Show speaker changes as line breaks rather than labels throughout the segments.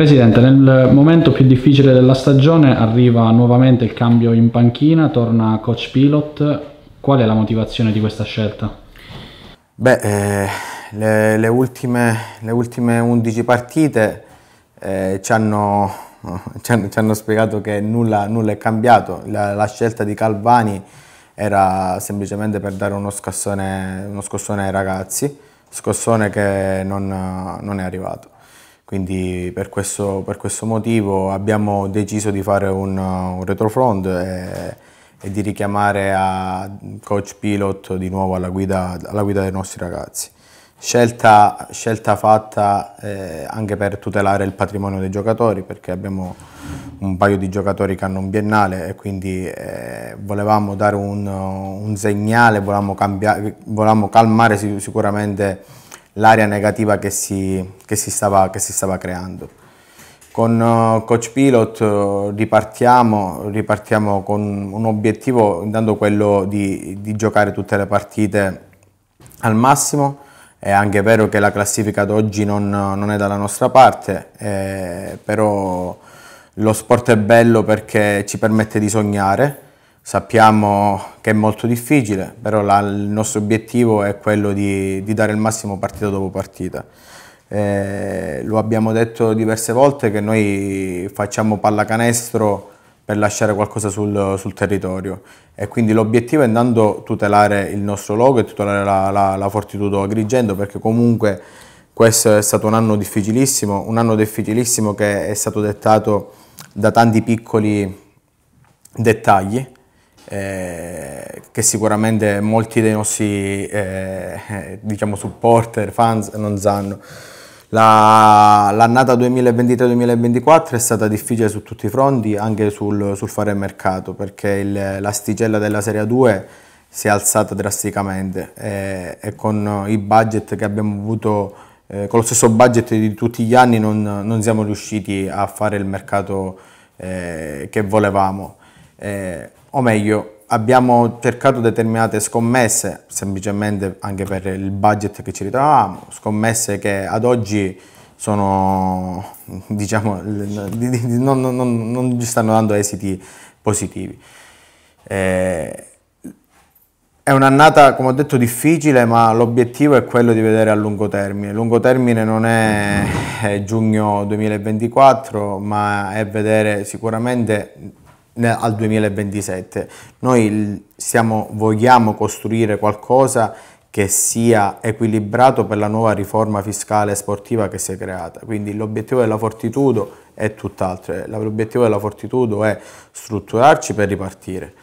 Presidente, nel momento più difficile della stagione arriva nuovamente il cambio in panchina, torna coach pilot. Qual è la motivazione di questa scelta?
Beh, eh, le, le, ultime, le, ultime, 11 partite eh, ci, hanno, ci, hanno, ci, hanno, spiegato che nulla, nulla è cambiato. La, la, scelta di Calvani era semplicemente per dare uno, scassone, uno scossone ai ragazzi, scossone che non, non è arrivato. Quindi per questo, per questo motivo abbiamo deciso di fare un, un retrofront e, e, di richiamare a coach pilot di nuovo alla guida, alla guida dei nostri ragazzi. Scelta, scelta, fatta eh, anche per tutelare il patrimonio dei giocatori perché abbiamo un paio di giocatori che hanno un biennale e quindi eh, volevamo dare un, un segnale, volevamo, volevamo calmare sicuramente l'area negativa che si, che, si stava, che si, stava, creando. Con eh, Coach Pilot eh, ripartiamo, ripartiamo con un obiettivo, intanto quello di, di giocare tutte le partite al massimo, è anche vero che la classifica ad oggi non, non è dalla nostra parte, eh, però lo sport è bello perché ci permette di sognare, Sappiamo che è molto difficile, però la, il nostro obiettivo è quello di, di, dare il massimo partita dopo partita. Eh, lo abbiamo detto diverse volte che noi facciamo pallacanestro per lasciare qualcosa sul, sul territorio e quindi l'obiettivo è andando a tutelare il nostro logo e tutelare la, la, la Fortitudo Agrigento perché comunque questo è stato un anno difficilissimo, un anno difficilissimo che è stato dettato da tanti piccoli dettagli eh, che sicuramente molti dei nostri eh, eh, diciamo supporter, fans non sanno. La, l'annata 2023-2024 è stata difficile su tutti i fronti, anche sul, sul fare mercato, perché il, l'asticella della Serie 2 si è alzata drasticamente eh, e con i budget che abbiamo avuto, eh, con lo stesso budget di tutti gli anni, non, non siamo riusciti a fare il mercato eh, che volevamo. Eh, o meglio abbiamo cercato determinate scommesse, semplicemente anche per il budget che ci ritrovavamo, scommesse che ad oggi sono, diciamo, non, non, non, non ci stanno dando esiti positivi. Eh, è un'annata, come ho detto, difficile, ma l'obiettivo è quello di vedere a lungo termine. Lungo termine non è, è giugno 2024, ma è vedere sicuramente al 2027. Noi stiamo, vogliamo costruire qualcosa che sia equilibrato per la nuova riforma fiscale e sportiva che si è creata. Quindi l'obiettivo della Fortitudo è tutt'altro. Eh. L'obiettivo della Fortitudo è strutturarci per ripartire.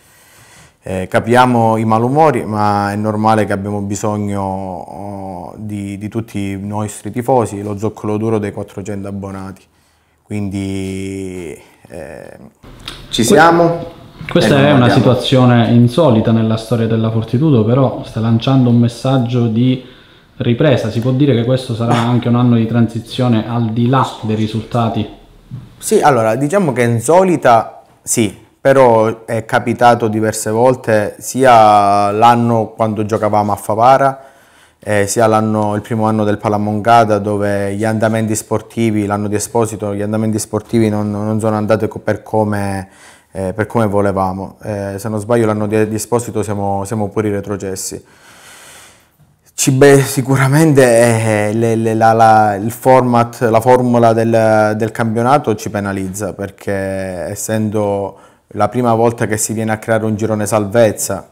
Eh, capiamo i malumori, ma è normale che abbiamo bisogno oh, di, di tutti i nostri tifosi, lo zoccolo duro dei 400 abbonati. Quindi ci siamo?
Questa ecco, è una situazione insolita nella storia della Fortitudo, però sta lanciando un messaggio di ripresa. Si può dire che questo sarà anche un anno di transizione al di là dei risultati?
Sì, allora diciamo che insolita sì, però è capitato diverse volte, sia l'anno quando giocavamo a Favara, eh, sia il primo anno del Palamongada dove gli andamenti sportivi, l'anno di Esposito, gli andamenti sportivi non, non sono andati per come, eh, per come volevamo. Eh, se non sbaglio l'anno di, di Esposito siamo, siamo pure retrocessi. Beh, sicuramente eh, le, le, la, la, il format, la formula del, del, campionato ci penalizza perché essendo la prima volta che si viene a creare un girone salvezza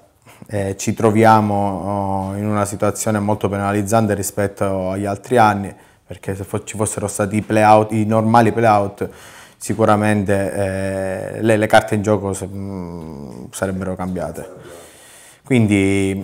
eh, ci troviamo oh, in una situazione molto penalizzante rispetto agli altri anni, perché se ci fossero stati i, play-out, i normali playout sicuramente eh, le, le, carte in gioco mh, mm, sarebbero cambiate. Quindi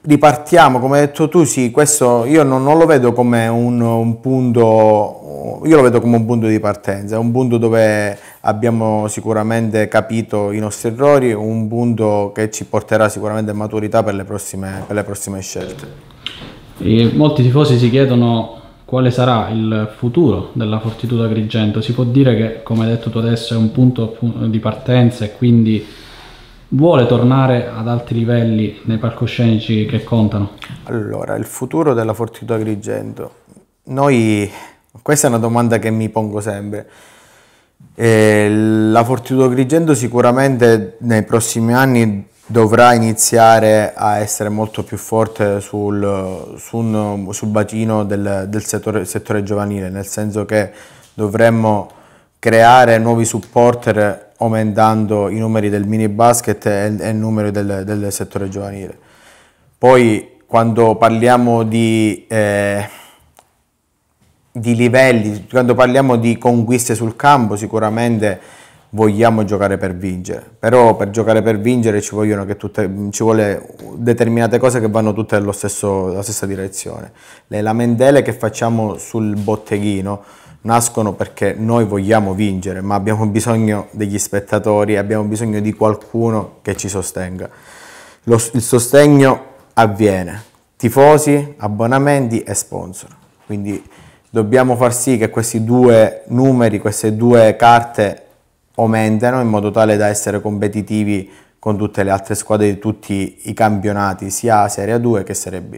ripartiamo, come hai detto tu, sì, questo io non, non lo vedo come un, un punto io lo vedo come un punto di partenza, è un punto dove abbiamo sicuramente capito i nostri errori, un punto che ci porterà sicuramente maturità per le prossime, per le prossime scelte.
E molti tifosi si chiedono quale sarà il futuro della Fortitudo Agrigento. Si può dire che, come hai detto tu adesso, è un punto di partenza e quindi vuole tornare ad alti livelli nei palcoscenici che contano?
Allora, il futuro della Fortitudo Agrigento. Noi questa è una domanda che mi pongo sempre. Eh, la Fortitudo Grigento sicuramente nei prossimi anni dovrà iniziare a essere molto più forte sul, su un, sul bacino del, del settore, settore, giovanile, nel senso che dovremmo creare nuovi supporter aumentando i numeri del mini basket e, e il numero del, del, settore giovanile. Poi quando parliamo di... Eh, di livelli, quando parliamo di conquiste sul campo sicuramente vogliamo giocare per vincere, però per giocare per vincere ci, vogliono che tutte, ci vuole determinate cose che vanno tutte nella stessa direzione. Le lamentele che facciamo sul botteghino nascono perché noi vogliamo vincere, ma abbiamo bisogno degli spettatori, abbiamo bisogno di qualcuno che ci sostenga. Lo, il sostegno avviene, tifosi, abbonamenti e sponsor. Quindi dobbiamo far sì che questi due numeri, queste due carte aumentino in modo tale da essere competitivi con tutte le altre squadre di tutti i campionati, sia Serie A2 che Serie B.